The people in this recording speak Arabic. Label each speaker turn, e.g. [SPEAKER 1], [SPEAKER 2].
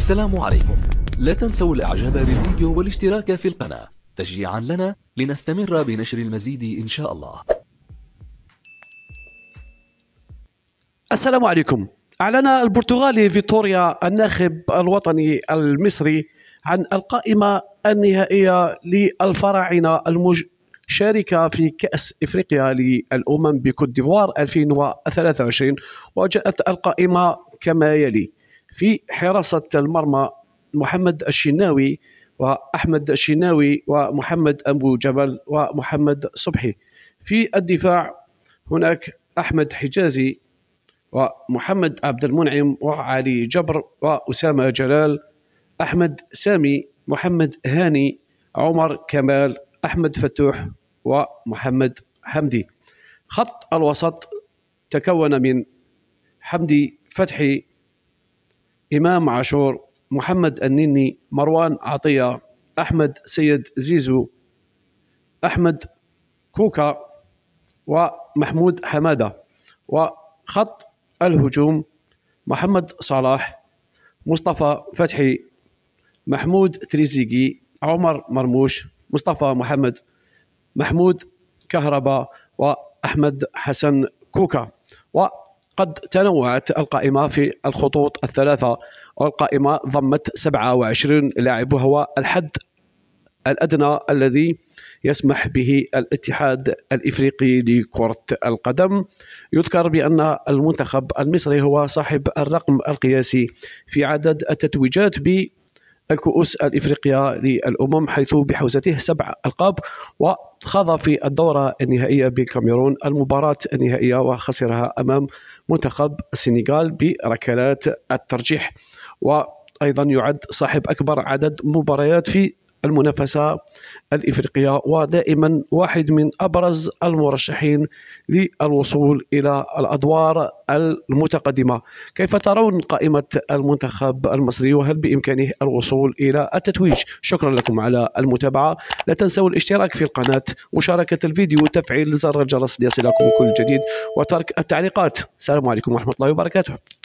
[SPEAKER 1] السلام عليكم لا تنسوا الاعجاب بالفيديو والاشتراك في القناة تشجيعا لنا لنستمر بنشر المزيد ان شاء الله السلام عليكم أعلن البرتغالي فيتوريا الناخب الوطني المصري عن القائمة النهائية للفراعنة المشاركة في كأس إفريقيا للأمم بكوت ديفوار 2023 وجاءت القائمة كما يلي في حراسة المرمى محمد الشناوي وأحمد الشناوي ومحمد أبو جبل ومحمد صبحي في الدفاع هناك أحمد حجازي ومحمد عبد المنعم وعلي جبر وأسامة جلال أحمد سامي محمد هاني عمر كمال أحمد فتوح ومحمد حمدي خط الوسط تكون من حمدي فتحي إمام عاشور محمد النني مروان عطية أحمد سيد زيزو أحمد كوكا ومحمود حمادة وخط الهجوم محمد صلاح مصطفى فتحي محمود تريزيجي عمر مرموش مصطفى محمد محمود كهرباء وأحمد حسن كوكا قد تنوعت القائمة في الخطوط الثلاثة والقائمة ضمت 27 لاعب وهو الحد الأدنى الذي يسمح به الاتحاد الإفريقي لكرة القدم يذكر بأن المنتخب المصري هو صاحب الرقم القياسي في عدد التتويجات ب الكؤوس الإفريقية للأمم حيث بحوزته سبع ألقاب وخاض في الدورة النهائية بالكاميرون المباراة النهائية وخسرها أمام منتخب السنغال بركلات الترجيح و ايضا يعد صاحب اكبر عدد مباريات في المنافسة الإفريقية ودائما واحد من أبرز المرشحين للوصول إلى الأدوار المتقدمة كيف ترون قائمة المنتخب المصري وهل بإمكانه الوصول إلى التتويج شكرا لكم على المتابعة لا تنسوا الاشتراك في القناة مشاركة الفيديو وتفعيل زر الجرس ليصلكم كل جديد وترك التعليقات السلام عليكم ورحمة الله وبركاته